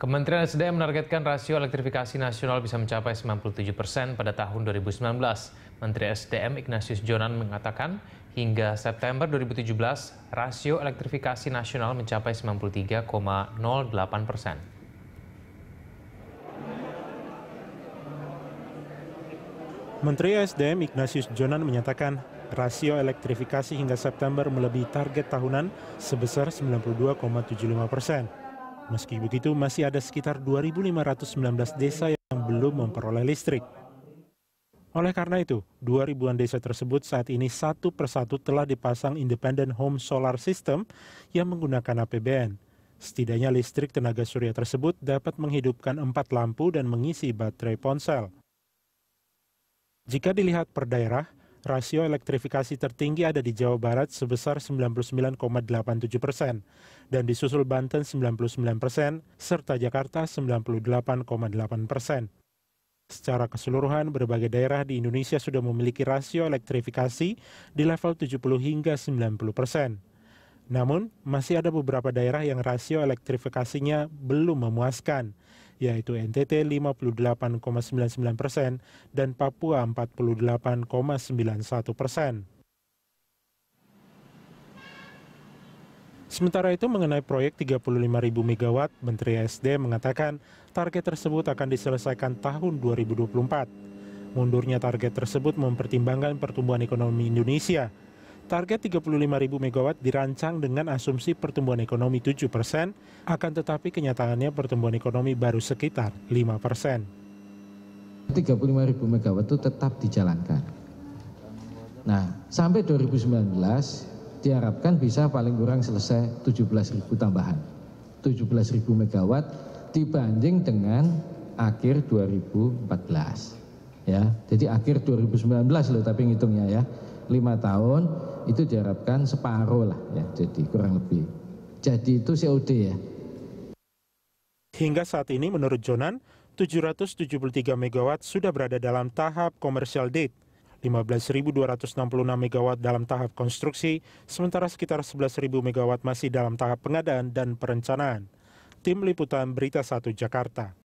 Kementerian SDM menargetkan rasio elektrifikasi nasional bisa mencapai 97 persen pada tahun 2019. Menteri SDM Ignatius Jonan mengatakan, hingga September 2017, rasio elektrifikasi nasional mencapai 93,08 persen. Menteri SDM Ignatius Jonan menyatakan, rasio elektrifikasi hingga September melebihi target tahunan sebesar 92,75 persen. Meski begitu, masih ada sekitar 2.519 desa yang belum memperoleh listrik. Oleh karena itu, 2000 ribuan desa tersebut saat ini satu persatu telah dipasang independent home solar system yang menggunakan APBN. Setidaknya listrik tenaga surya tersebut dapat menghidupkan empat lampu dan mengisi baterai ponsel. Jika dilihat per daerah, rasio elektrifikasi tertinggi ada di Jawa Barat sebesar 99,87 persen dan disusul Banten 99 persen serta Jakarta 98,8 persen. Secara keseluruhan, berbagai daerah di Indonesia sudah memiliki rasio elektrifikasi di level 70 hingga 90 persen. Namun, masih ada beberapa daerah yang rasio elektrifikasinya belum memuaskan yaitu NTT 58,99 persen dan Papua 48,91 persen. Sementara itu mengenai proyek 35.000 MW, Menteri SD mengatakan target tersebut akan diselesaikan tahun 2024. Mundurnya target tersebut mempertimbangkan pertumbuhan ekonomi Indonesia Target 35.000 MW dirancang dengan asumsi pertumbuhan ekonomi 7 persen, akan tetapi kenyataannya pertumbuhan ekonomi baru sekitar 5 persen. 35.000 MW itu tetap dijalankan. Nah, sampai 2019 diharapkan bisa paling kurang selesai 17.000 tambahan. 17.000 MW dibanding dengan akhir 2014. Ya, jadi akhir 2019 loh tapi ngitungnya ya. 5 tahun itu diharapkan separuh lah ya jadi kurang lebih jadi itu COD ya hingga saat ini menurut Jonan 773 MW sudah berada dalam tahap commercial date 15.266 MW dalam tahap konstruksi, sementara sekitar 11.000 MW masih dalam tahap pengadaan dan perencanaan. Tim Liputan Berita 1 Jakarta.